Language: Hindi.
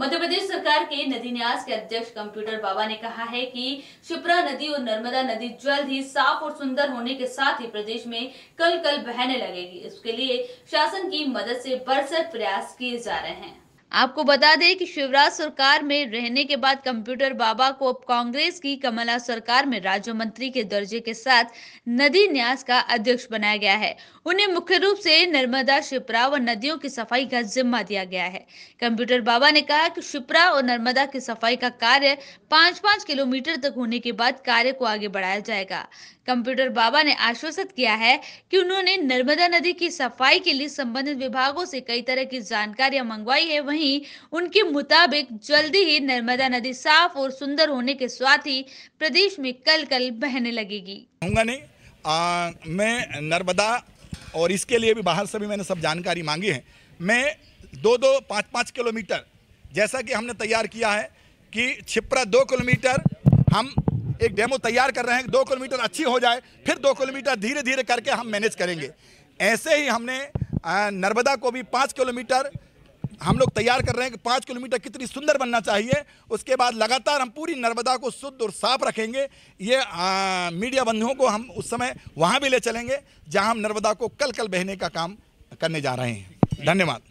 मध्य प्रदेश सरकार के नदी न्यास के अध्यक्ष कंप्यूटर बाबा ने कहा है कि शिप्रा नदी और नर्मदा नदी जल्द ही साफ और सुंदर होने के साथ ही प्रदेश में कल कल बहने लगेगी इसके लिए शासन की मदद से बरसर प्रयास किए जा रहे हैं आपको बता दें कि शिवराज सरकार में रहने के बाद कंप्यूटर बाबा को कांग्रेस की कमला सरकार में राज्य मंत्री के दर्जे के साथ नदी न्यास का अध्यक्ष बनाया गया है उन्हें मुख्य रूप से नर्मदा शिप्रा व नदियों की सफाई का जिम्मा दिया गया है कंप्यूटर बाबा ने कहा कि शिप्रा और नर्मदा की सफाई का कार्य पांच पांच किलोमीटर तक होने के बाद कार्य को आगे बढ़ाया जाएगा कंप्यूटर बाबा ने आश्वस्त किया है कि उन्होंने नर्मदा नदी की सफाई के लिए संबंधित विभागों से कई तरह की जानकारियां मंगवाई है वहीं नहीं उनके मुताबिक जल्दी ही नर्मदा नदी साफ और सुंदर होने के साथ ही प्रदेश में कल कल बहने लगेगी नहीं आ, मैं नर्मदा और इसके लिए भी बाहर से भी मैंने सब जानकारी मांगी है मैं दो दो पाँच पाँच किलोमीटर जैसा कि हमने तैयार किया है कि छिपरा दो किलोमीटर हम एक डेमो तैयार कर रहे हैं दो किलोमीटर अच्छी हो जाए फिर दो किलोमीटर धीरे धीरे करके हम मैनेज करेंगे ऐसे ही हमने नर्मदा को भी पाँच किलोमीटर हम लोग तैयार कर रहे हैं कि पाँच किलोमीटर कितनी सुंदर बनना चाहिए उसके बाद लगातार हम पूरी नर्मदा को शुद्ध और साफ रखेंगे ये आ, मीडिया बंधुओं को हम उस समय वहाँ भी ले चलेंगे जहाँ हम नर्मदा को कल कल बहने का काम करने जा रहे हैं धन्यवाद